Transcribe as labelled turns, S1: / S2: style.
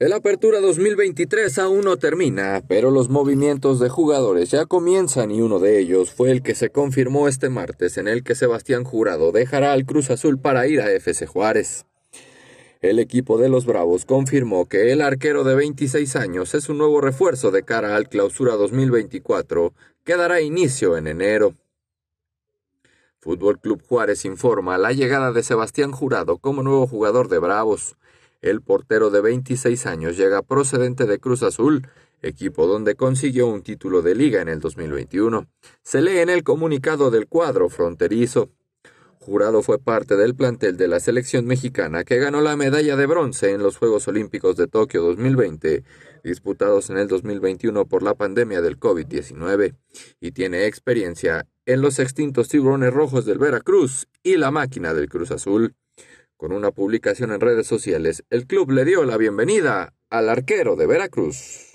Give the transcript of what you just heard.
S1: El Apertura 2023 aún no termina, pero los movimientos de jugadores ya comienzan y uno de ellos fue el que se confirmó este martes en el que Sebastián Jurado dejará al Cruz Azul para ir a FC Juárez. El equipo de los Bravos confirmó que el arquero de 26 años es un nuevo refuerzo de cara al Clausura 2024 que dará inicio en enero. Fútbol Club Juárez informa la llegada de Sebastián Jurado como nuevo jugador de Bravos. El portero de 26 años llega procedente de Cruz Azul, equipo donde consiguió un título de liga en el 2021. Se lee en el comunicado del cuadro fronterizo. Jurado fue parte del plantel de la selección mexicana que ganó la medalla de bronce en los Juegos Olímpicos de Tokio 2020, disputados en el 2021 por la pandemia del COVID-19, y tiene experiencia en los extintos tiburones rojos del Veracruz y la máquina del Cruz Azul. Con una publicación en redes sociales, el club le dio la bienvenida
S2: al arquero de Veracruz.